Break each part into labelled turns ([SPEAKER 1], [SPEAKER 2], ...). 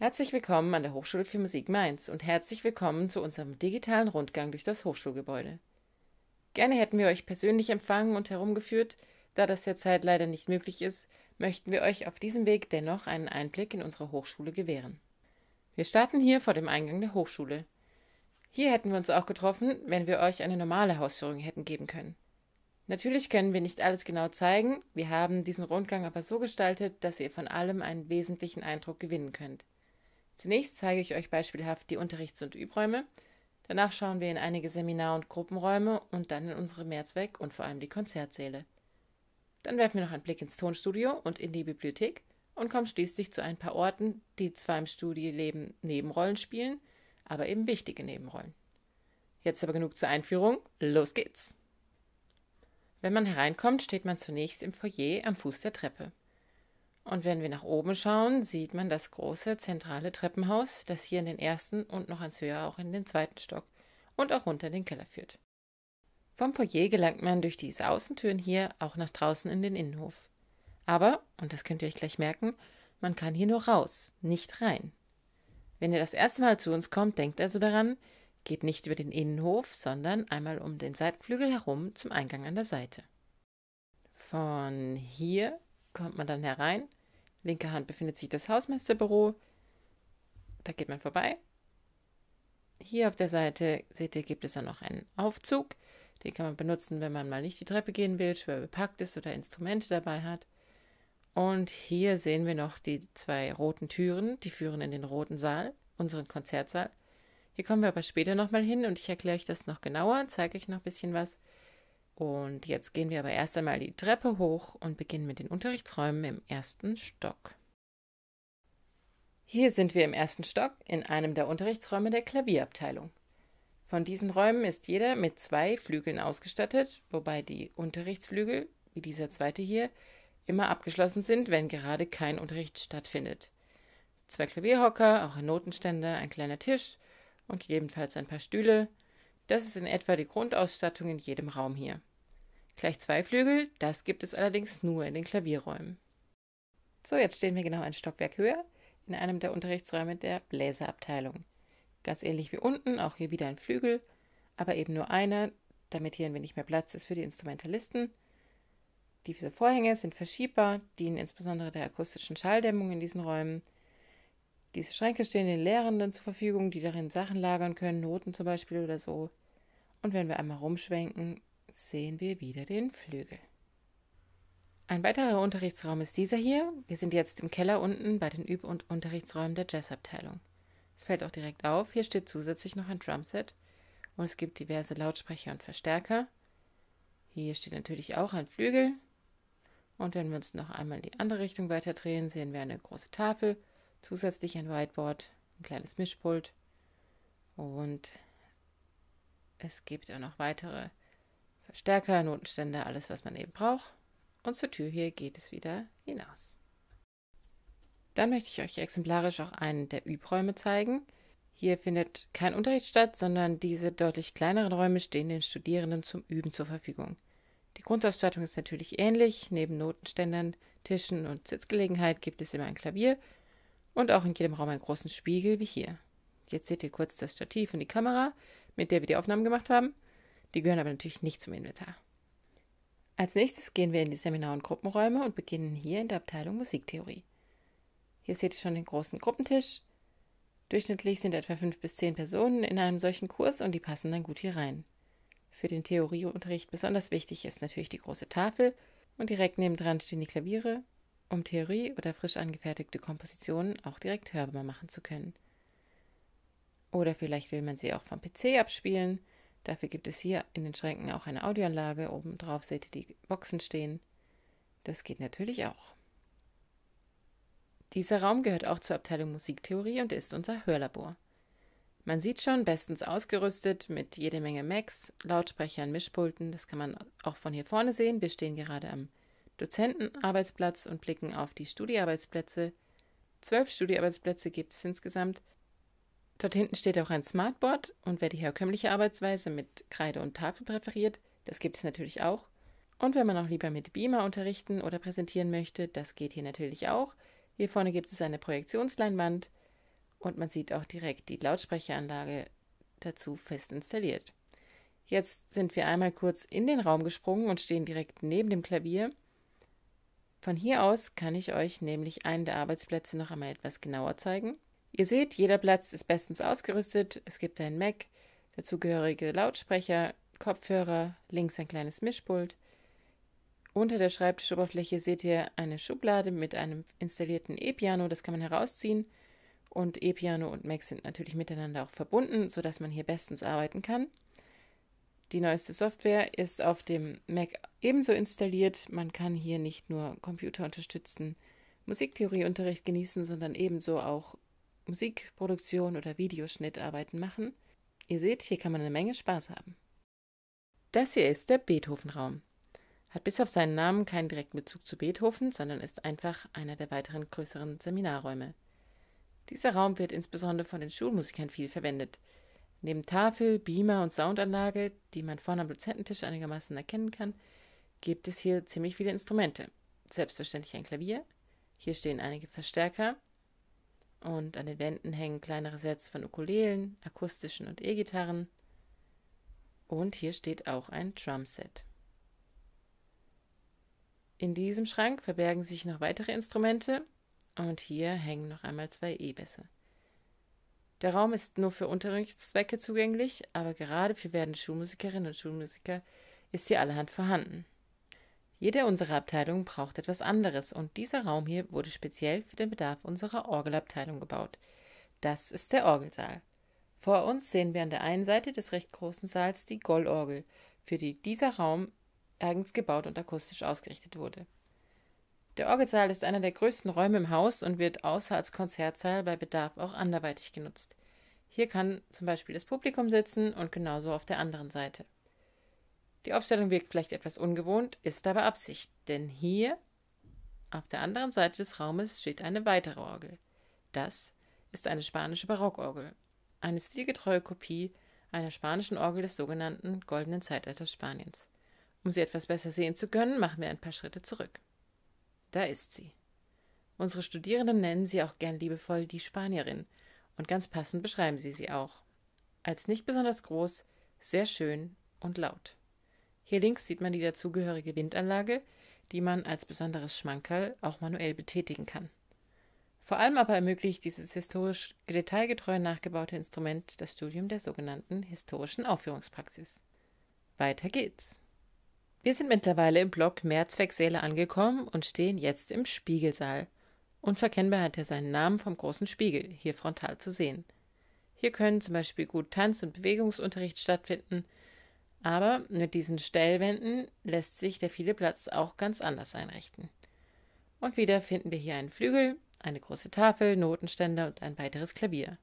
[SPEAKER 1] Herzlich willkommen an der Hochschule für Musik Mainz und herzlich willkommen zu unserem digitalen Rundgang durch das Hochschulgebäude. Gerne hätten wir euch persönlich empfangen und herumgeführt, da das derzeit halt leider nicht möglich ist, möchten wir euch auf diesem Weg dennoch einen Einblick in unsere Hochschule gewähren. Wir starten hier vor dem Eingang der Hochschule. Hier hätten wir uns auch getroffen, wenn wir euch eine normale Hausführung hätten geben können. Natürlich können wir nicht alles genau zeigen, wir haben diesen Rundgang aber so gestaltet, dass ihr von allem einen wesentlichen Eindruck gewinnen könnt. Zunächst zeige ich euch beispielhaft die Unterrichts- und Übräume. Danach schauen wir in einige Seminar- und Gruppenräume und dann in unsere Mehrzweck- und vor allem die Konzertsäle. Dann werfen wir noch einen Blick ins Tonstudio und in die Bibliothek und kommen schließlich zu ein paar Orten, die zwar im Studieleben Nebenrollen spielen, aber eben wichtige Nebenrollen. Jetzt aber genug zur Einführung. Los geht's! Wenn man hereinkommt, steht man zunächst im Foyer am Fuß der Treppe. Und wenn wir nach oben schauen, sieht man das große zentrale Treppenhaus, das hier in den ersten und noch ans höher auch in den zweiten Stock und auch runter in den Keller führt. Vom Foyer gelangt man durch diese Außentüren hier auch nach draußen in den Innenhof. Aber, und das könnt ihr euch gleich merken, man kann hier nur raus, nicht rein. Wenn ihr das erste Mal zu uns kommt, denkt also daran, geht nicht über den Innenhof, sondern einmal um den Seitenflügel herum zum Eingang an der Seite. Von hier kommt man dann herein Linker Hand befindet sich das Hausmeisterbüro. Da geht man vorbei. Hier auf der Seite, seht ihr, gibt es dann noch einen Aufzug. Den kann man benutzen, wenn man mal nicht die Treppe gehen will, schwer bepackt ist oder Instrumente dabei hat. Und hier sehen wir noch die zwei roten Türen, die führen in den roten Saal, unseren Konzertsaal. Hier kommen wir aber später nochmal hin und ich erkläre euch das noch genauer, zeige euch noch ein bisschen was. Und jetzt gehen wir aber erst einmal die Treppe hoch und beginnen mit den Unterrichtsräumen im ersten Stock. Hier sind wir im ersten Stock in einem der Unterrichtsräume der Klavierabteilung. Von diesen Räumen ist jeder mit zwei Flügeln ausgestattet, wobei die Unterrichtsflügel, wie dieser zweite hier, immer abgeschlossen sind, wenn gerade kein Unterricht stattfindet. Zwei Klavierhocker, auch ein Notenständer, ein kleiner Tisch und gegebenenfalls ein paar Stühle. Das ist in etwa die Grundausstattung in jedem Raum hier. Gleich zwei Flügel, das gibt es allerdings nur in den Klavierräumen. So, jetzt stehen wir genau ein Stockwerk höher in einem der Unterrichtsräume der Bläserabteilung. Ganz ähnlich wie unten, auch hier wieder ein Flügel, aber eben nur einer, damit hier ein wenig mehr Platz ist für die Instrumentalisten. Diese Vorhänge sind verschiebbar, dienen insbesondere der akustischen Schalldämmung in diesen Räumen. Diese Schränke stehen den Lehrenden zur Verfügung, die darin Sachen lagern können, Noten zum Beispiel oder so. Und wenn wir einmal rumschwenken, sehen wir wieder den Flügel. Ein weiterer Unterrichtsraum ist dieser hier. Wir sind jetzt im Keller unten bei den Üb- und Unterrichtsräumen der Jazzabteilung. Es fällt auch direkt auf, hier steht zusätzlich noch ein Drumset und es gibt diverse Lautsprecher und Verstärker. Hier steht natürlich auch ein Flügel. Und wenn wir uns noch einmal in die andere Richtung weiterdrehen, sehen wir eine große Tafel, zusätzlich ein Whiteboard, ein kleines Mischpult und es gibt auch noch weitere Verstärker, Notenständer, alles, was man eben braucht. Und zur Tür hier geht es wieder hinaus. Dann möchte ich euch exemplarisch auch einen der Übräume zeigen. Hier findet kein Unterricht statt, sondern diese deutlich kleineren Räume stehen den Studierenden zum Üben zur Verfügung. Die Grundausstattung ist natürlich ähnlich. Neben Notenständern, Tischen und Sitzgelegenheit gibt es immer ein Klavier und auch in jedem Raum einen großen Spiegel wie hier. Jetzt seht ihr kurz das Stativ und die Kamera, mit der wir die Aufnahmen gemacht haben. Die gehören aber natürlich nicht zum Inventar. Als nächstes gehen wir in die Seminar- und Gruppenräume und beginnen hier in der Abteilung Musiktheorie. Hier seht ihr schon den großen Gruppentisch. Durchschnittlich sind etwa fünf bis zehn Personen in einem solchen Kurs und die passen dann gut hier rein. Für den Theorieunterricht besonders wichtig ist natürlich die große Tafel und direkt nebendran stehen die Klaviere, um Theorie oder frisch angefertigte Kompositionen auch direkt hörbar machen zu können. Oder vielleicht will man sie auch vom PC abspielen, Dafür gibt es hier in den Schränken auch eine Audioanlage. Oben drauf seht ihr die Boxen stehen. Das geht natürlich auch. Dieser Raum gehört auch zur Abteilung Musiktheorie und ist unser Hörlabor. Man sieht schon, bestens ausgerüstet mit jede Menge Macs, Lautsprechern, Mischpulten. Das kann man auch von hier vorne sehen. Wir stehen gerade am Dozentenarbeitsplatz und blicken auf die Studiearbeitsplätze. Zwölf Studiearbeitsplätze gibt es insgesamt. Dort hinten steht auch ein Smartboard und wer die herkömmliche Arbeitsweise mit Kreide und Tafel präferiert, das gibt es natürlich auch. Und wenn man auch lieber mit Beamer unterrichten oder präsentieren möchte, das geht hier natürlich auch. Hier vorne gibt es eine Projektionsleinwand und man sieht auch direkt die Lautsprecheranlage dazu fest installiert. Jetzt sind wir einmal kurz in den Raum gesprungen und stehen direkt neben dem Klavier. Von hier aus kann ich euch nämlich einen der Arbeitsplätze noch einmal etwas genauer zeigen. Ihr seht, jeder Platz ist bestens ausgerüstet. Es gibt einen Mac, dazugehörige Lautsprecher, Kopfhörer, links ein kleines Mischpult. Unter der Schreibtischoberfläche seht ihr eine Schublade mit einem installierten E-Piano, das kann man herausziehen. Und E-Piano und Mac sind natürlich miteinander auch verbunden, sodass man hier bestens arbeiten kann. Die neueste Software ist auf dem Mac ebenso installiert. Man kann hier nicht nur computerunterstützten Musiktheorieunterricht genießen, sondern ebenso auch Musikproduktion oder Videoschnittarbeiten machen. Ihr seht, hier kann man eine Menge Spaß haben. Das hier ist der Beethoven-Raum. Hat bis auf seinen Namen keinen direkten Bezug zu Beethoven, sondern ist einfach einer der weiteren größeren Seminarräume. Dieser Raum wird insbesondere von den Schulmusikern viel verwendet. Neben Tafel, Beamer und Soundanlage, die man vorne am Dozententisch einigermaßen erkennen kann, gibt es hier ziemlich viele Instrumente. Selbstverständlich ein Klavier, hier stehen einige Verstärker, und an den Wänden hängen kleinere Sets von Ukulelen, akustischen und E-Gitarren. Und hier steht auch ein Drumset. In diesem Schrank verbergen sich noch weitere Instrumente und hier hängen noch einmal zwei E-Bässe. Der Raum ist nur für Unterrichtszwecke zugänglich, aber gerade für werdende Schulmusikerinnen und Schulmusiker ist hier allerhand vorhanden. Jede unserer Abteilungen braucht etwas anderes und dieser Raum hier wurde speziell für den Bedarf unserer Orgelabteilung gebaut. Das ist der Orgelsaal. Vor uns sehen wir an der einen Seite des recht großen Saals die Gollorgel, für die dieser Raum eigens gebaut und akustisch ausgerichtet wurde. Der Orgelsaal ist einer der größten Räume im Haus und wird außer als Konzertsaal bei Bedarf auch anderweitig genutzt. Hier kann zum Beispiel das Publikum sitzen und genauso auf der anderen Seite. Die Aufstellung wirkt vielleicht etwas ungewohnt, ist aber Absicht, denn hier auf der anderen Seite des Raumes steht eine weitere Orgel. Das ist eine spanische Barockorgel, eine stilgetreue Kopie einer spanischen Orgel des sogenannten Goldenen Zeitalters Spaniens. Um sie etwas besser sehen zu können, machen wir ein paar Schritte zurück. Da ist sie. Unsere Studierenden nennen sie auch gern liebevoll die Spanierin und ganz passend beschreiben sie sie auch. Als nicht besonders groß, sehr schön und laut. Hier links sieht man die dazugehörige Windanlage, die man als besonderes Schmankerl auch manuell betätigen kann. Vor allem aber ermöglicht dieses historisch detailgetreu nachgebaute Instrument das Studium der sogenannten historischen Aufführungspraxis. Weiter geht's. Wir sind mittlerweile im Block Mehrzwecksäle angekommen und stehen jetzt im Spiegelsaal. Unverkennbar hat er seinen Namen vom großen Spiegel, hier frontal zu sehen. Hier können zum Beispiel gut Tanz- und Bewegungsunterricht stattfinden, aber mit diesen Stellwänden lässt sich der viele Platz auch ganz anders einrichten. Und wieder finden wir hier einen Flügel, eine große Tafel, Notenständer und ein weiteres Klavier.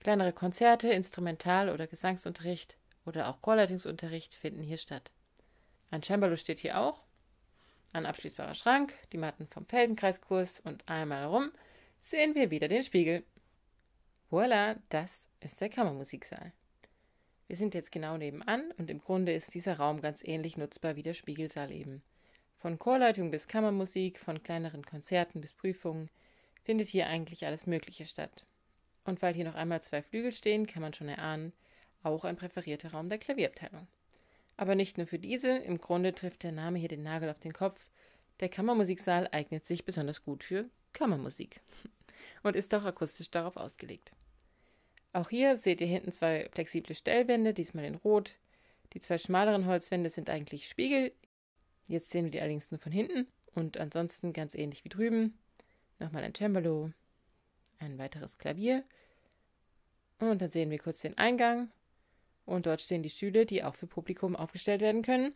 [SPEAKER 1] Kleinere Konzerte, Instrumental- oder Gesangsunterricht oder auch Chorleitungsunterricht finden hier statt. Ein Cembalo steht hier auch, ein abschließbarer Schrank, die Matten vom Feldenkreiskurs und einmal rum sehen wir wieder den Spiegel. Voila, das ist der Kammermusiksaal. Wir sind jetzt genau nebenan und im Grunde ist dieser Raum ganz ähnlich nutzbar wie der Spiegelsaal eben. Von Chorleitung bis Kammermusik, von kleineren Konzerten bis Prüfungen findet hier eigentlich alles Mögliche statt. Und weil hier noch einmal zwei Flügel stehen, kann man schon erahnen, auch ein präferierter Raum der Klavierabteilung. Aber nicht nur für diese, im Grunde trifft der Name hier den Nagel auf den Kopf. Der Kammermusiksaal eignet sich besonders gut für Kammermusik und ist auch akustisch darauf ausgelegt. Auch hier seht ihr hinten zwei flexible Stellwände, diesmal in Rot. Die zwei schmaleren Holzwände sind eigentlich Spiegel. Jetzt sehen wir die allerdings nur von hinten und ansonsten ganz ähnlich wie drüben. Nochmal ein Cembalo, ein weiteres Klavier. Und dann sehen wir kurz den Eingang. Und dort stehen die Stühle, die auch für Publikum aufgestellt werden können.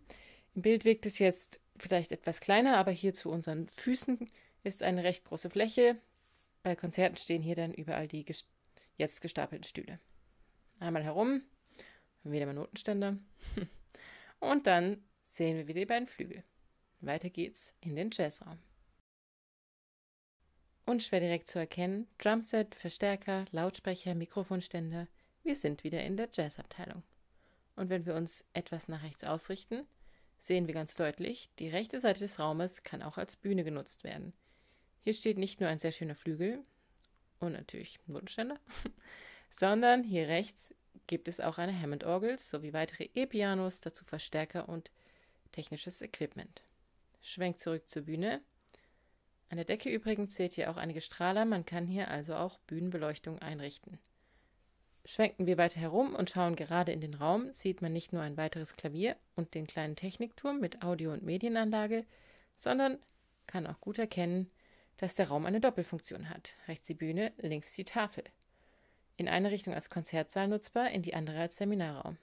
[SPEAKER 1] Im Bild wirkt es jetzt vielleicht etwas kleiner, aber hier zu unseren Füßen ist eine recht große Fläche. Bei Konzerten stehen hier dann überall die jetzt gestapelten Stühle. Einmal herum, wieder mal Notenständer. Und dann sehen wir wieder die beiden Flügel. Weiter geht's in den Jazzraum. Unschwer direkt zu erkennen, Drumset, Verstärker, Lautsprecher, Mikrofonständer, wir sind wieder in der Jazzabteilung. Und wenn wir uns etwas nach rechts ausrichten, sehen wir ganz deutlich, die rechte Seite des Raumes kann auch als Bühne genutzt werden. Hier steht nicht nur ein sehr schöner Flügel, und natürlich Notenständer, sondern hier rechts gibt es auch eine Hammond-Orgel sowie weitere E-Pianos, dazu Verstärker und technisches Equipment. Schwenkt zurück zur Bühne. An der Decke übrigens seht ihr auch einige Strahler, man kann hier also auch Bühnenbeleuchtung einrichten. Schwenken wir weiter herum und schauen gerade in den Raum, sieht man nicht nur ein weiteres Klavier und den kleinen Technikturm mit Audio- und Medienanlage, sondern kann auch gut erkennen, dass der Raum eine Doppelfunktion hat. Rechts die Bühne, links die Tafel. In eine Richtung als Konzertsaal nutzbar, in die andere als Seminarraum.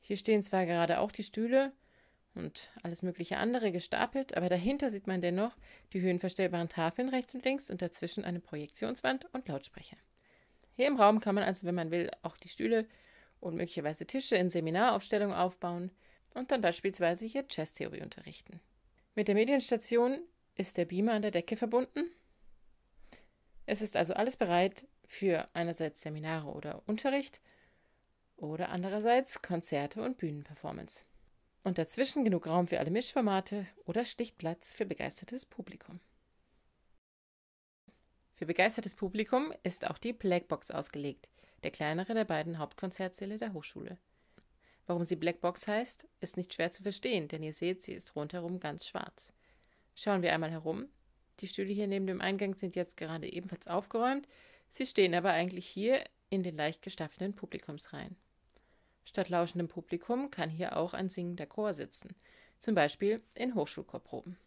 [SPEAKER 1] Hier stehen zwar gerade auch die Stühle und alles mögliche andere gestapelt, aber dahinter sieht man dennoch die höhenverstellbaren Tafeln rechts und links und dazwischen eine Projektionswand und Lautsprecher. Hier im Raum kann man also, wenn man will, auch die Stühle und möglicherweise Tische in Seminaraufstellungen aufbauen und dann beispielsweise hier Chess-Theorie unterrichten. Mit der Medienstation ist der Beamer an der Decke verbunden. Es ist also alles bereit für einerseits Seminare oder Unterricht oder andererseits Konzerte und Bühnenperformance. Und dazwischen genug Raum für alle Mischformate oder schlicht für begeistertes Publikum. Für begeistertes Publikum ist auch die Blackbox ausgelegt, der kleinere der beiden Hauptkonzertsäle der Hochschule. Warum sie Blackbox heißt, ist nicht schwer zu verstehen, denn ihr seht, sie ist rundherum ganz schwarz. Schauen wir einmal herum. Die Stühle hier neben dem Eingang sind jetzt gerade ebenfalls aufgeräumt. Sie stehen aber eigentlich hier in den leicht gestaffelten Publikumsreihen. Statt lauschendem Publikum kann hier auch ein singender Chor sitzen, zum Beispiel in Hochschulchorproben.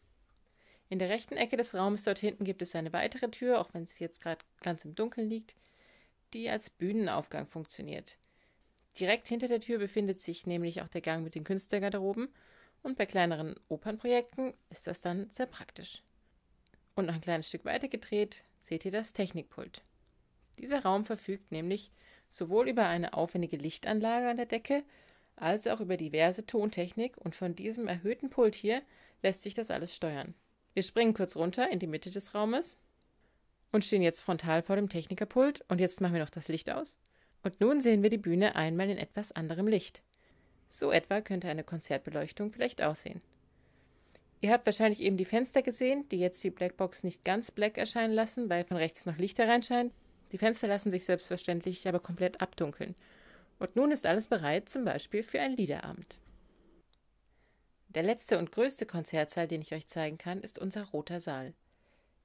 [SPEAKER 1] In der rechten Ecke des Raumes dort hinten gibt es eine weitere Tür, auch wenn sie jetzt gerade ganz im Dunkeln liegt, die als Bühnenaufgang funktioniert. Direkt hinter der Tür befindet sich nämlich auch der Gang mit den Künstlergarderoben und bei kleineren Opernprojekten ist das dann sehr praktisch. Und noch ein kleines Stück weiter gedreht seht ihr das Technikpult. Dieser Raum verfügt nämlich sowohl über eine aufwendige Lichtanlage an der Decke als auch über diverse Tontechnik und von diesem erhöhten Pult hier lässt sich das alles steuern. Wir springen kurz runter in die Mitte des Raumes und stehen jetzt frontal vor dem Technikerpult und jetzt machen wir noch das Licht aus. Und nun sehen wir die Bühne einmal in etwas anderem Licht. So etwa könnte eine Konzertbeleuchtung vielleicht aussehen. Ihr habt wahrscheinlich eben die Fenster gesehen, die jetzt die Blackbox nicht ganz black erscheinen lassen, weil von rechts noch Licht hereinscheint. Die Fenster lassen sich selbstverständlich aber komplett abdunkeln. Und nun ist alles bereit, zum Beispiel für ein Liederabend. Der letzte und größte Konzertsaal, den ich euch zeigen kann, ist unser roter Saal.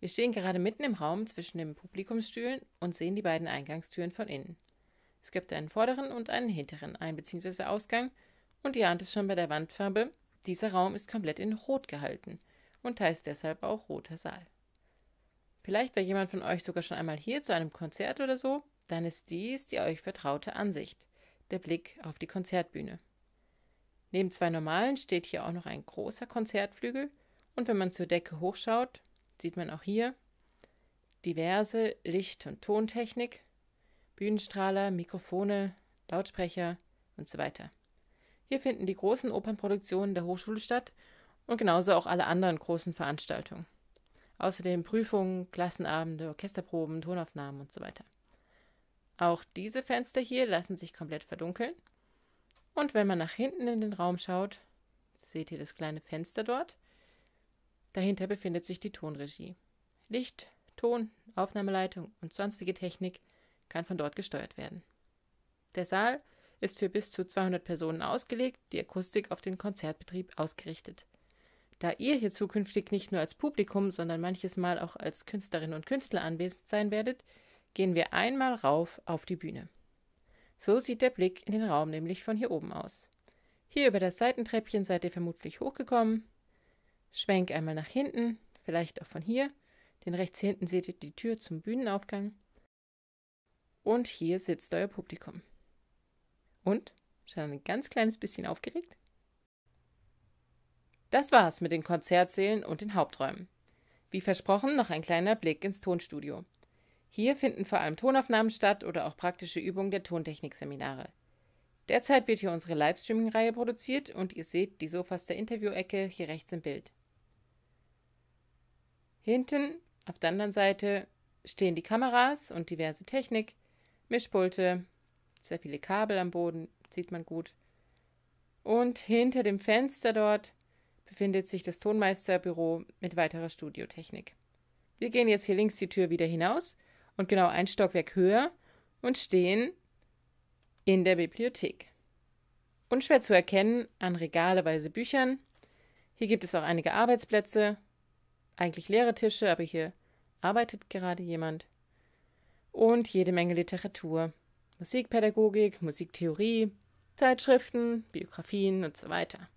[SPEAKER 1] Wir stehen gerade mitten im Raum zwischen den Publikumsstühlen und sehen die beiden Eingangstüren von innen. Es gibt einen vorderen und einen hinteren Ein- bzw. Ausgang und ihr ahnt es schon bei der Wandfarbe, dieser Raum ist komplett in Rot gehalten und heißt deshalb auch Roter Saal. Vielleicht war jemand von euch sogar schon einmal hier zu einem Konzert oder so, dann ist dies die euch vertraute Ansicht, der Blick auf die Konzertbühne. Neben zwei normalen steht hier auch noch ein großer Konzertflügel und wenn man zur Decke hochschaut, sieht man auch hier diverse Licht- und Tontechnik, Bühnenstrahler, Mikrofone, Lautsprecher und so weiter. Hier finden die großen Opernproduktionen der Hochschule statt und genauso auch alle anderen großen Veranstaltungen. Außerdem Prüfungen, Klassenabende, Orchesterproben, Tonaufnahmen und so weiter. Auch diese Fenster hier lassen sich komplett verdunkeln. Und wenn man nach hinten in den Raum schaut, seht ihr das kleine Fenster dort? Dahinter befindet sich die Tonregie. Licht, Ton, Aufnahmeleitung und sonstige Technik kann von dort gesteuert werden. Der Saal ist für bis zu 200 Personen ausgelegt, die Akustik auf den Konzertbetrieb ausgerichtet. Da ihr hier zukünftig nicht nur als Publikum, sondern manches Mal auch als Künstlerinnen und Künstler anwesend sein werdet, gehen wir einmal rauf auf die Bühne. So sieht der Blick in den Raum nämlich von hier oben aus. Hier über das Seitentreppchen seid ihr vermutlich hochgekommen. Schwenk einmal nach hinten, vielleicht auch von hier, denn rechts hinten seht ihr die Tür zum Bühnenaufgang. Und hier sitzt euer Publikum. Und? Schon ein ganz kleines bisschen aufgeregt? Das war's mit den Konzertsälen und den Haupträumen. Wie versprochen, noch ein kleiner Blick ins Tonstudio. Hier finden vor allem Tonaufnahmen statt oder auch praktische Übungen der Tontechnikseminare. Derzeit wird hier unsere Livestreaming-Reihe produziert und ihr seht die Sofas der Interview-Ecke hier rechts im Bild. Hinten auf der anderen Seite stehen die Kameras und diverse Technik, Mischpulte, sehr viele Kabel am Boden, sieht man gut. Und hinter dem Fenster dort befindet sich das Tonmeisterbüro mit weiterer Studiotechnik. Wir gehen jetzt hier links die Tür wieder hinaus und genau ein Stockwerk höher und stehen in der Bibliothek. Unschwer zu erkennen an regaleweise Büchern. Hier gibt es auch einige Arbeitsplätze, eigentlich leere Tische, aber hier arbeitet gerade jemand. Und jede Menge Literatur. Musikpädagogik, Musiktheorie, Zeitschriften, Biografien und so weiter.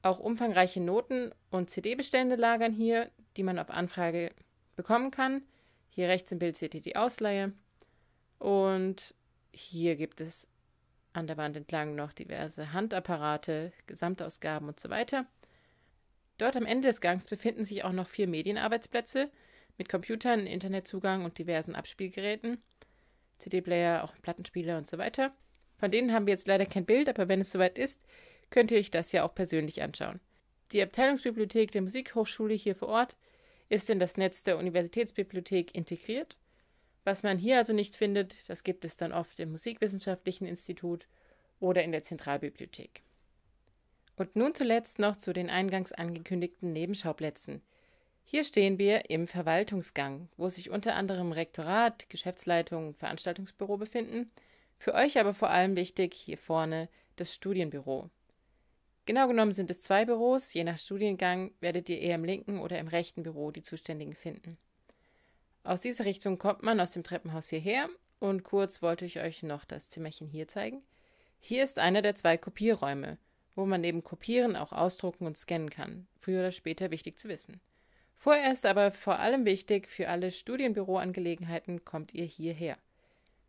[SPEAKER 1] Auch umfangreiche Noten- und CD-Bestände lagern hier, die man auf Anfrage bekommen kann. Hier rechts im Bild seht ihr die Ausleihe. Und hier gibt es an der Wand entlang noch diverse Handapparate, Gesamtausgaben und so weiter. Dort am Ende des Gangs befinden sich auch noch vier Medienarbeitsplätze mit Computern, Internetzugang und diversen Abspielgeräten CD-Player, auch Plattenspieler und so weiter. Von denen haben wir jetzt leider kein Bild, aber wenn es soweit ist, könnt ihr euch das ja auch persönlich anschauen. Die Abteilungsbibliothek der Musikhochschule hier vor Ort ist in das Netz der Universitätsbibliothek integriert. Was man hier also nicht findet, das gibt es dann oft im Musikwissenschaftlichen Institut oder in der Zentralbibliothek. Und nun zuletzt noch zu den eingangs angekündigten Nebenschauplätzen – hier stehen wir im Verwaltungsgang, wo sich unter anderem Rektorat, Geschäftsleitung Veranstaltungsbüro befinden. Für euch aber vor allem wichtig hier vorne das Studienbüro. Genau genommen sind es zwei Büros, je nach Studiengang werdet ihr eher im linken oder im rechten Büro die Zuständigen finden. Aus dieser Richtung kommt man aus dem Treppenhaus hierher und kurz wollte ich euch noch das Zimmerchen hier zeigen. Hier ist einer der zwei Kopierräume, wo man neben Kopieren auch ausdrucken und scannen kann. Früher oder später wichtig zu wissen. Vorerst aber vor allem wichtig, für alle Studienbüroangelegenheiten kommt ihr hierher.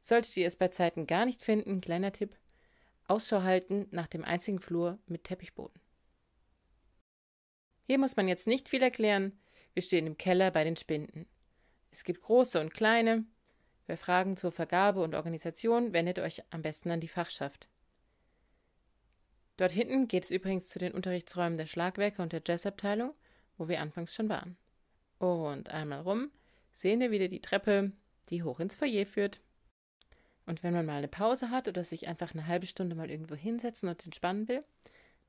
[SPEAKER 1] Solltet ihr es bei Zeiten gar nicht finden, kleiner Tipp, Ausschau halten nach dem einzigen Flur mit Teppichboden. Hier muss man jetzt nicht viel erklären, wir stehen im Keller bei den Spinden. Es gibt große und kleine. Wer Fragen zur Vergabe und Organisation wendet euch am besten an die Fachschaft. Dort hinten geht es übrigens zu den Unterrichtsräumen der Schlagwerke und der Jazzabteilung, wo wir anfangs schon waren und einmal rum sehen wir wieder die Treppe, die hoch ins Foyer führt. Und wenn man mal eine Pause hat oder sich einfach eine halbe Stunde mal irgendwo hinsetzen und entspannen will,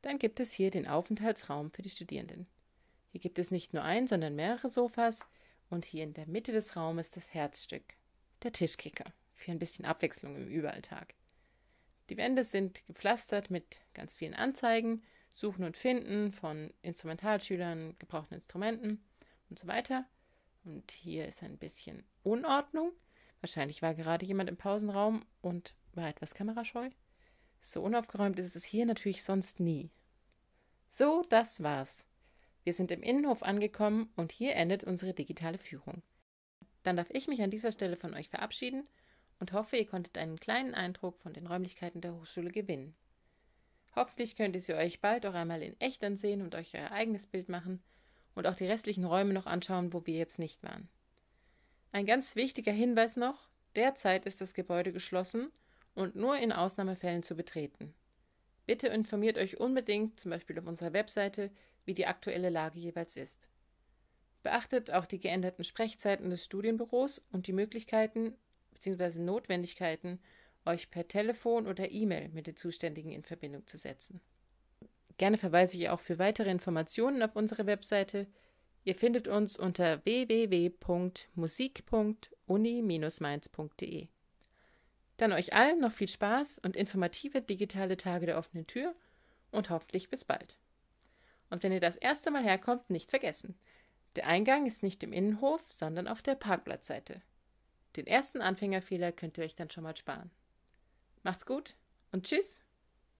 [SPEAKER 1] dann gibt es hier den Aufenthaltsraum für die Studierenden. Hier gibt es nicht nur ein, sondern mehrere Sofas und hier in der Mitte des Raumes das Herzstück, der Tischkicker, für ein bisschen Abwechslung im Überalltag. Die Wände sind gepflastert mit ganz vielen Anzeigen, Suchen und Finden von Instrumentalschülern, gebrauchten Instrumenten und so weiter. Und hier ist ein bisschen Unordnung. Wahrscheinlich war gerade jemand im Pausenraum und war etwas kamerascheu. So unaufgeräumt ist es hier natürlich sonst nie. So, das war's. Wir sind im Innenhof angekommen und hier endet unsere digitale Führung. Dann darf ich mich an dieser Stelle von euch verabschieden und hoffe, ihr konntet einen kleinen Eindruck von den Räumlichkeiten der Hochschule gewinnen. Hoffentlich könnt ihr sie euch bald auch einmal in echt ansehen und euch euer eigenes Bild machen und auch die restlichen Räume noch anschauen, wo wir jetzt nicht waren. Ein ganz wichtiger Hinweis noch, derzeit ist das Gebäude geschlossen und nur in Ausnahmefällen zu betreten. Bitte informiert euch unbedingt, zum Beispiel auf unserer Webseite, wie die aktuelle Lage jeweils ist. Beachtet auch die geänderten Sprechzeiten des Studienbüros und die Möglichkeiten bzw. Notwendigkeiten, euch per Telefon oder E-Mail mit den Zuständigen in Verbindung zu setzen. Gerne verweise ich auch für weitere Informationen auf unsere Webseite. Ihr findet uns unter www.musik.uni-mainz.de. Dann euch allen noch viel Spaß und informative digitale Tage der offenen Tür und hoffentlich bis bald. Und wenn ihr das erste Mal herkommt, nicht vergessen. Der Eingang ist nicht im Innenhof, sondern auf der Parkplatzseite. Den ersten Anfängerfehler könnt ihr euch dann schon mal sparen. Macht's gut und tschüss!